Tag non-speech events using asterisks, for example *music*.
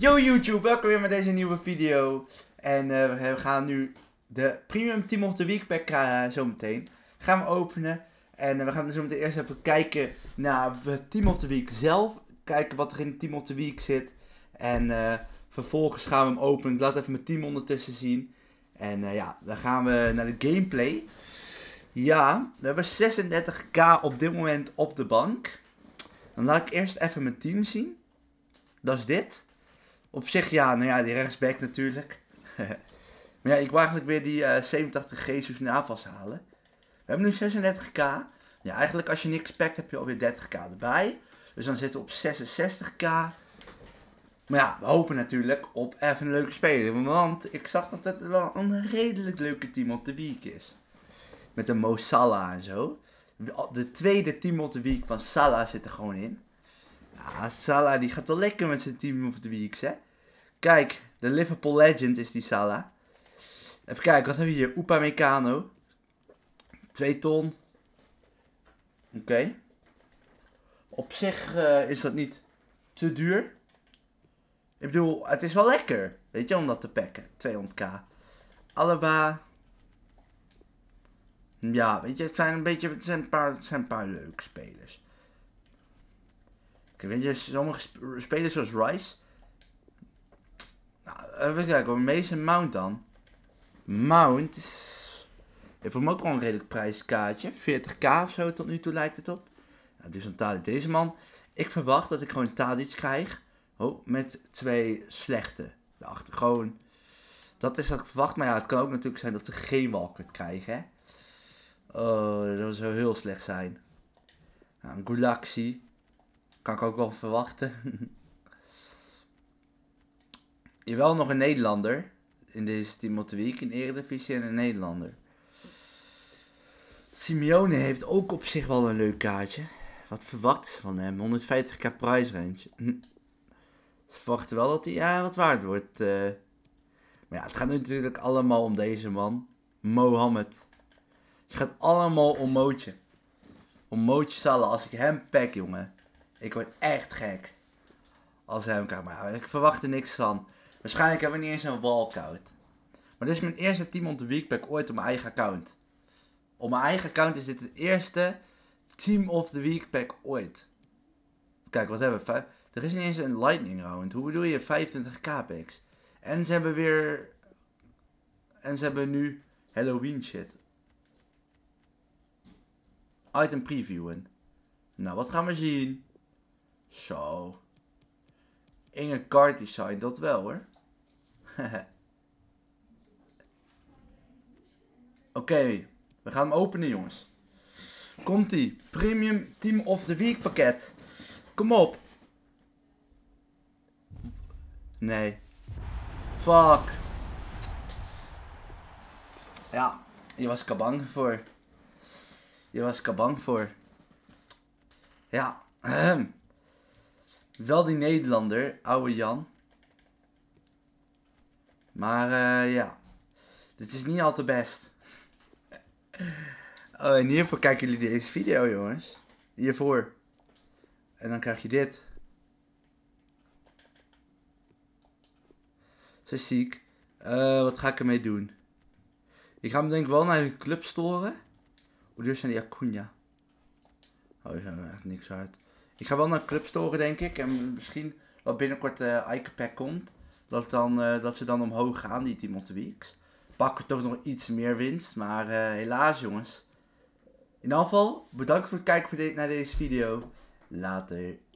Yo YouTube, welkom weer met deze nieuwe video. En eh, we gaan nu de Premium Team of the Week pack uh, eh, zometeen. Gaan we openen. En eh, we gaan dus zo meteen eerst even kijken naar het Team of the Week zelf. Kijken wat er in het Team of the Week zit. En vervolgens gaan we hem openen. Ik laat even mijn team ondertussen zien. En ja, dan gaan we naar de gameplay. Ja, we hebben 36k op dit moment op de bank. Dan laat ik eerst even mijn team zien. Dat is dit. Op zich ja, nou ja, die rechtsback natuurlijk. *laughs* maar ja, ik wil eigenlijk weer die uh, eh, 87 Jesus Navas halen. We hebben nu 36k. Ja, eigenlijk als je niks pakt heb je alweer 30k erbij. Dus dan zitten we op 66k. Maar ja, we hopen natuurlijk op even een leuke speler. Want ik zag dat het wel een redelijk leuke team op de week is. Met de Mo Salah en zo. De tweede team op de week van Salah zit er gewoon in. Ah, Salah die gaat wel lekker met zijn team of the weeks, hè? Kijk, de Liverpool legend is die Salah. Even kijken, wat hebben we hier? Upamecano. twee ton. Oké. Op zich eh, is dat niet te duur. Ik bedoel, het is wel lekker. Weet je, om dat te pakken, 200k. Alaba. Ja, weet je, het zijn een beetje, zijn een paar, het zijn een paar leuke spelers weet je, sommige spelers zoals Rice. Nou, even kijken hoor. een Mount dan. Mount heeft voor hem ook wel een redelijk prijskaartje. 40k of zo tot nu toe lijkt het op. Ja, dus een Tadic. Deze man, ik verwacht dat ik gewoon Tadic krijg. Oh, met twee slechte. Daarachter gewoon. Dat is wat ik verwacht. Maar ja, het kan ook natuurlijk zijn dat ze geen Walker krijgen. Hè? Oh, dat zou heel slecht zijn. Nou, een Gulaxi. Kan ik ook wel verwachten. *laughs* Jawel, nog een Nederlander. In deze Team in Week, in Eredivisie en een Nederlander. Simeone heeft ook op zich wel een leuk kaartje. Wat verwachten ze van hem? 150k prijsrange. Hm. Ze verwachten wel dat hij wat waard wordt. Eh. maar ja, het gaat natuurlijk allemaal om deze man. Mohammed. Het gaat allemaal om Mootje. Om Mootje Salah. Als ik hem pak, jongen. Ik word echt gek. Als hij elkaar maar. Ik verwacht er niks van. Waarschijnlijk hebben we niet eens een walkout. Maar dit is mijn eerste Team of the Week ooit op mijn eigen account. Op mijn eigen account is dit het eerste Team of the Week pack ooit. Kijk, wat hebben we? Er is niet eens een lightning round. Hoe bedoel je 25k En ze hebben weer... En ze hebben nu Halloween shit. Item previewen. Nou, wat gaan we zien? Zo. Inge card design, dat wel hoor. *laughs* Oké, we gaan hem openen jongens. Komt ie. Premium Team of the Week pakket. Kom op. Nee. Fuck. Ja, je was kabang voor. Je was kabang voor. Ja. *clears throat* Wel die Nederlander, ouwe Jan. Maar eh, ja, dit is niet al te best. *laughs* Oh, ieder geval kijken jullie deze video, jongens. Hiervoor. En dan krijg je dit. Zo ziek. Eh, wat ga ik ermee doen? Ik ga hem denk ik wel naar een club storen. Hoe duur zijn die Acuna? Oh, die zijn echt niks uit. Ik ga wel naar clubstoren, denk ik. En misschien wat binnenkort de eh, pack komt. Dat, dan, eh, dat ze dan omhoog gaan, die Team of the Weeks. Pakken toch nog iets meer winst. Maar eh, helaas, jongens. In ieder geval, bedankt voor het kijken naar deze video. Later.